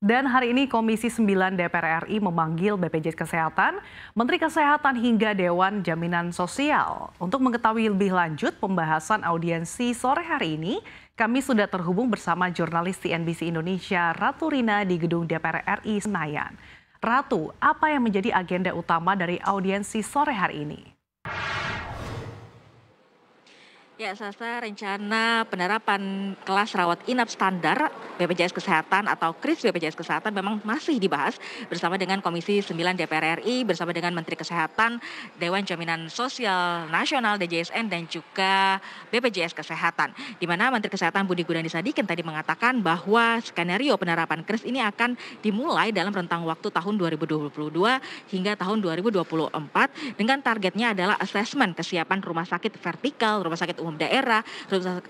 Dan hari ini Komisi 9 DPR RI memanggil BPJS Kesehatan, Menteri Kesehatan hingga Dewan Jaminan Sosial. Untuk mengetahui lebih lanjut pembahasan audiensi sore hari ini, kami sudah terhubung bersama jurnalis CNBC Indonesia Ratu Rina di gedung DPR RI Senayan. Ratu, apa yang menjadi agenda utama dari audiensi sore hari ini? Ya, Sasa, rencana penerapan kelas rawat inap standar BPJS Kesehatan atau KRIS BPJS Kesehatan memang masih dibahas bersama dengan Komisi 9 DPR RI, bersama dengan Menteri Kesehatan, Dewan Jaminan Sosial Nasional DJSN, dan juga BPJS Kesehatan. Di mana Menteri Kesehatan Budi Gunadi Sadikin tadi mengatakan bahwa skenario penerapan KRIS ini akan dimulai dalam rentang waktu tahun 2022 hingga tahun 2024 dengan targetnya adalah asesmen kesiapan rumah sakit vertikal, rumah sakit umum Umum Daerah,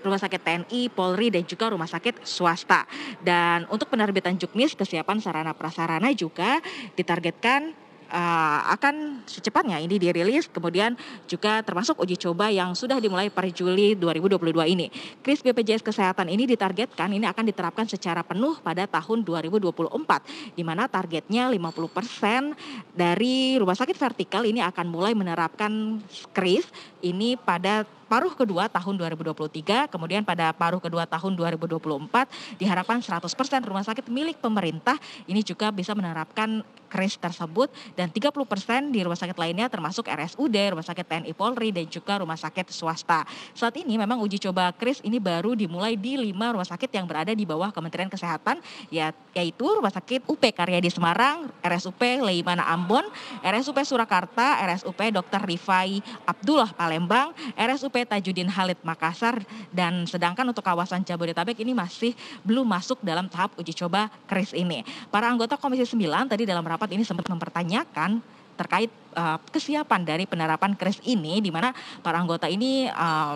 Rumah Sakit TNI, Polri, dan juga rumah sakit swasta. Dan untuk penerbitan Jukmis, kesiapan sarana prasarana juga ditargetkan uh, akan secepatnya ini dirilis kemudian juga termasuk uji coba yang sudah dimulai per Juli 2022 ini. Kris BPJS Kesehatan ini ditargetkan ini akan diterapkan secara penuh pada tahun 2024 di mana targetnya 50% dari rumah sakit vertikal ini akan mulai menerapkan Kris ini pada paruh kedua tahun 2023, kemudian pada paruh kedua tahun 2024 diharapkan 100% rumah sakit milik pemerintah ini juga bisa menerapkan kris tersebut dan 30 persen di rumah sakit lainnya termasuk RSUD, rumah sakit TNI Polri dan juga rumah sakit swasta. Saat ini memang uji coba kris ini baru dimulai di lima rumah sakit yang berada di bawah Kementerian Kesehatan ya, yaitu Rumah Sakit UP Karya di Semarang, RSUP Leimana Ambon, RSUP Surakarta, RSUP Dr. Rifai Abdullah Palembang, RSUP Tajudin Halid Makassar dan sedangkan untuk kawasan Jabodetabek ini masih belum masuk dalam tahap uji coba kris ini. Para anggota Komisi 9 tadi dalam rapat rapat ini sempat mempertanyakan terkait Eh, kesiapan dari penerapan kris ini di mana para anggota ini eh,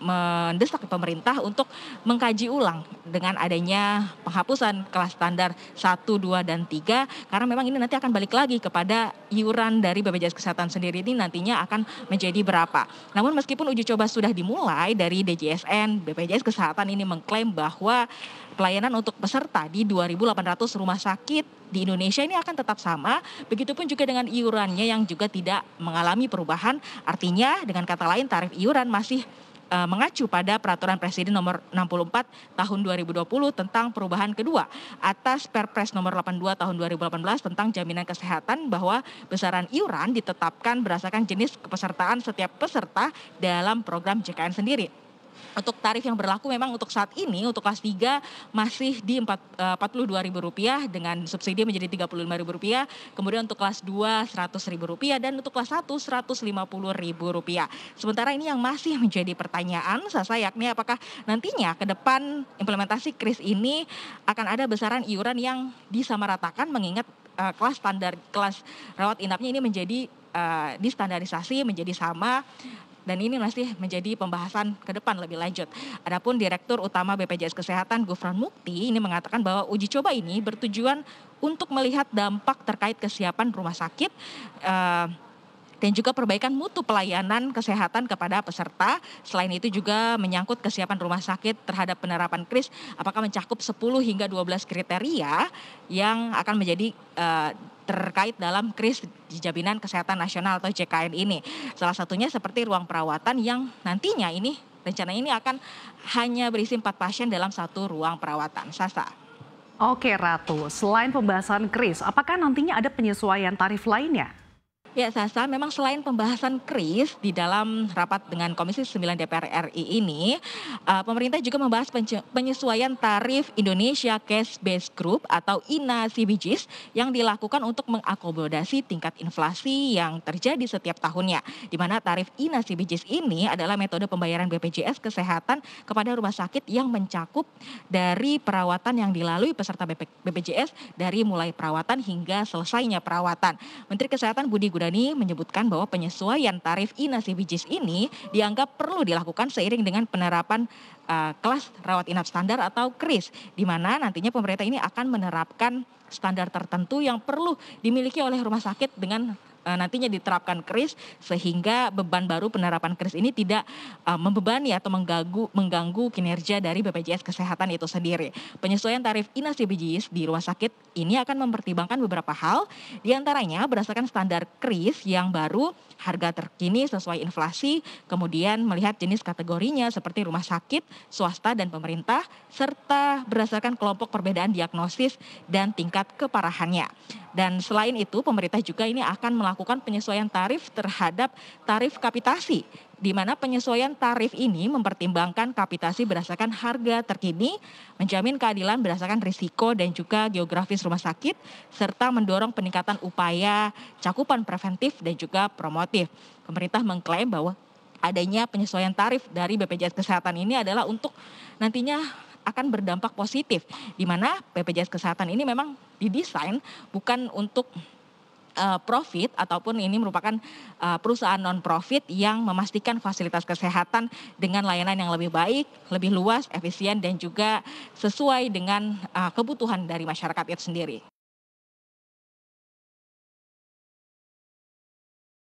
mendesak pemerintah untuk mengkaji ulang dengan adanya penghapusan kelas standar 1, 2 dan 3 karena memang ini nanti akan balik lagi kepada iuran dari BPJS Kesehatan sendiri ini nantinya akan menjadi berapa. Namun meskipun uji coba sudah dimulai dari DJSN, BPJS Kesehatan ini mengklaim bahwa pelayanan untuk peserta di 2.800 rumah sakit di Indonesia ini akan tetap sama, begitupun juga dengan iurannya yang yang juga tidak mengalami perubahan. Artinya dengan kata lain tarif iuran masih e, mengacu pada peraturan presiden nomor 64 tahun 2020 tentang perubahan kedua atas Perpres nomor 82 tahun 2018 tentang jaminan kesehatan bahwa besaran iuran ditetapkan berdasarkan jenis kepesertaan setiap peserta dalam program JKN sendiri untuk tarif yang berlaku memang untuk saat ini untuk kelas 3 masih di eh, Rp42.000 dengan subsidi menjadi Rp35.000. Kemudian untuk kelas 2 Rp100.000 dan untuk kelas 1 Rp150.000. Sementara ini yang masih menjadi pertanyaan saya yakni apakah nantinya ke depan implementasi KRIS ini akan ada besaran iuran yang disamaratakan mengingat uh, kelas standar kelas rawat inapnya ini menjadi uh, distandarisasi menjadi sama dan ini masih menjadi pembahasan ke depan lebih lanjut. Adapun Direktur Utama BPJS Kesehatan Gufran Mukti ini mengatakan bahwa uji coba ini bertujuan untuk melihat dampak terkait kesiapan rumah sakit uh, dan juga perbaikan mutu pelayanan kesehatan kepada peserta. Selain itu juga menyangkut kesiapan rumah sakit terhadap penerapan kris apakah mencakup 10 hingga 12 kriteria yang akan menjadi uh, terkait dalam kris Jaminan Kesehatan Nasional atau JKN ini. Salah satunya seperti ruang perawatan yang nantinya ini rencana ini akan hanya berisi empat pasien dalam satu ruang perawatan. Sasa. Oke Ratu, selain pembahasan kris, apakah nantinya ada penyesuaian tarif lainnya? Ya Sasa, memang selain pembahasan kris di dalam rapat dengan Komisi 9 DPR RI ini, eh, pemerintah juga membahas penyesuaian tarif Indonesia Cash Based Group atau INA CBGs yang dilakukan untuk mengakomodasi tingkat inflasi yang terjadi setiap tahunnya. Di mana tarif INA CBGs ini adalah metode pembayaran BPJS Kesehatan kepada rumah sakit yang mencakup dari perawatan yang dilalui peserta BPJS dari mulai perawatan hingga selesainya perawatan. Menteri Kesehatan Budi Gunawan Mardani menyebutkan bahwa penyesuaian tarif inasi bijis ini dianggap perlu dilakukan seiring dengan penerapan uh, kelas rawat inap standar atau KRIS di mana nantinya pemerintah ini akan menerapkan standar tertentu yang perlu dimiliki oleh rumah sakit dengan Eh, nantinya diterapkan kris sehingga beban baru penerapan kris ini tidak eh, membebani atau mengganggu mengganggu kinerja dari BPJS Kesehatan itu sendiri. Penyesuaian tarif inas BPJS di rumah sakit ini akan mempertimbangkan beberapa hal diantaranya berdasarkan standar kris yang baru, harga terkini sesuai inflasi, kemudian melihat jenis kategorinya seperti rumah sakit, swasta dan pemerintah serta berdasarkan kelompok perbedaan diagnosis dan tingkat keparahannya. Dan selain itu pemerintah juga ini akan melakukan penyesuaian tarif terhadap tarif kapitasi di mana penyesuaian tarif ini mempertimbangkan kapitasi berdasarkan harga terkini, menjamin keadilan berdasarkan risiko dan juga geografis rumah sakit, serta mendorong peningkatan upaya cakupan preventif dan juga promotif. Pemerintah mengklaim bahwa adanya penyesuaian tarif dari BPJS Kesehatan ini adalah untuk nantinya akan berdampak positif di mana BPJS kesehatan ini memang didesain bukan untuk eh, profit ataupun ini merupakan eh, perusahaan non profit yang memastikan fasilitas kesehatan dengan layanan yang lebih baik, lebih luas, efisien dan juga sesuai dengan eh, kebutuhan dari masyarakat itu sendiri.